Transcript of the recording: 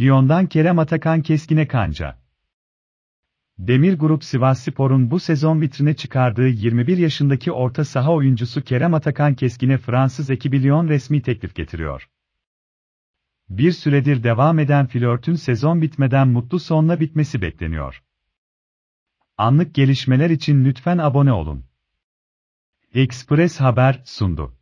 Lyon'dan Kerem Atakan Keskin'e kanca. Demir Grup Sivasspor'un bu sezon vitrine çıkardığı 21 yaşındaki orta saha oyuncusu Kerem Atakan Keskin'e Fransız ekibi Lyon resmi teklif getiriyor. Bir süredir devam eden flörtün sezon bitmeden mutlu sonla bitmesi bekleniyor. Anlık gelişmeler için lütfen abone olun. Express Haber sundu.